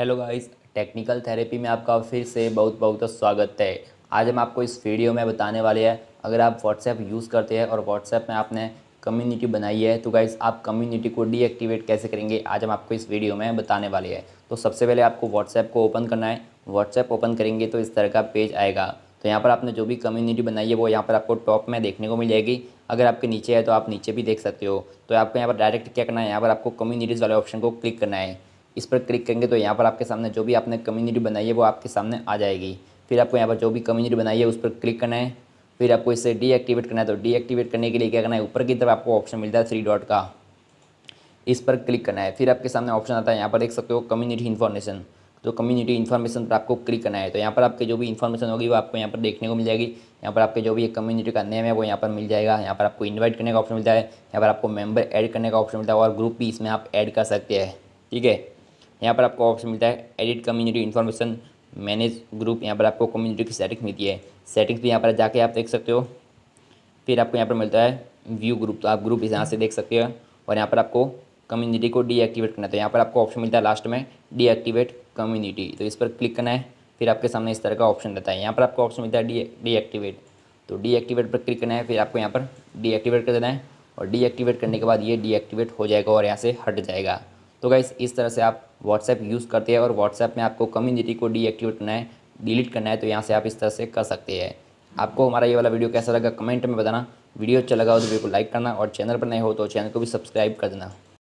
hello guys technical therapy में आपका फिर से बहुत बहुत स्वागत है आज हम आपको इस वीडियो में बताने वाले हैं अगर आप व्हाट्सएप यूज़ करते हैं और व्हाट्सएप में आपने कम्युनिटी बनाई है तो गाइस आप कम्युनिटी को डीएक्टिवेट कैसे करेंगे आज हम आपको इस वीडियो में बताने वाले हैं तो सबसे पहले आपको व्हाट्सएप को ओपन करना है व्हाट्सएप ओपन करेंगे तो इस तरह का पेज आएगा तो यहाँ पर आपने जो भी कम्युनिटी बनाई है वो यहाँ पर आपको टॉप में देखने को मिल जाएगी अगर आपके नीचे है तो आप नीचे भी देख सकते हो तो आपको यहाँ पर डायरेक्ट क्या करना है यहाँ पर आपको कम्युनिटीज़ वाले ऑप्शन को क्लिक करना है इस पर क्लिक करेंगे तो यहाँ पर आपके सामने जो भी आपने कम्युनिटी बनाई है वो आपके सामने आ जाएगी फिर आपको यहाँ पर जो भी कम्युनिटी बनाई है उस पर क्लिक करना है फिर आपको इसे डीएक्टिवेट करना है तो डीएक्टिवेट करने के लिए क्या करना है ऊपर की तरफ आपको ऑप्शन मिलता है थ्री डॉट का इस पर क्लिक करना है फिर आपके सामने ऑप्शन आता है यहाँ पर देख सकते हो कम्युनिटी इन्फॉर्मेशन तो कम्युनिटी इन्फॉर्मेशन पर आपको क्लिक करना है तो यहाँ पर आपके जो भी इन्फॉर्मेशन होगी वो आपको यहाँ पर देखने को मिल जाएगी यहाँ पर आपके जो भी कम्युनिटी का नेम है वो यहाँ पर मिल जाएगा यहाँ पर आपको इन्वाइट करने का ऑप्शन मिलता है यहाँ पर आपको मेंबर ऐड करने का ऑप्शन मिलता है और ग्रुप भी इसमें आप ऐड कर सकते हैं ठीक है यहाँ पर आपको ऑप्शन मिलता है edit community information manage group यहाँ पर आपको कम्युनिटी की सेटिंग्स मिलती है सेटिंग्स भी यहाँ पर जाके आप देख सकते हो फिर आपको यहाँ पर मिलता है व्यू ग्रुप तो आप ग्रुप इस यहाँ से देख सकते हो और यहाँ पर आपको कम्युनिटी को डीएक्टिवेट करना है तो यहाँ पर आपको ऑप्शन मिलता है लास्ट में डीएक्टिवेट कम्युनिटी तो इस पर क्लिक करना है फिर आपके सामने इस तरह का ऑप्शन रहता है यहाँ पर आपको ऑप्शन मिलता है डी डीएक्टिवेट तो डीएक्टिवेट पर क्लिक करना है फिर आपको यहाँ पर डीएक्टिवेट कर देना है और डीएक्टिवेट करने के बाद ये डीएक्टिवेट हो जाएगा और यहाँ से हट जाएगा तो गाइस इस तरह से आप व्हाट्सएप यूज़ करते हैं और व्हाट्सएप में आपको कम्युनिटी को डीएक्टिवेट करना है डिलीट करना है तो यहाँ से आप इस तरह से कर सकते हैं आपको हमारा ये वाला वीडियो कैसा लगा कमेंट में बताना वीडियो अच्छा लगा हो तो वीडियो को लाइक करना और चैनल पर नए हो तो चैनल को भी सब्सक्राइब कर देना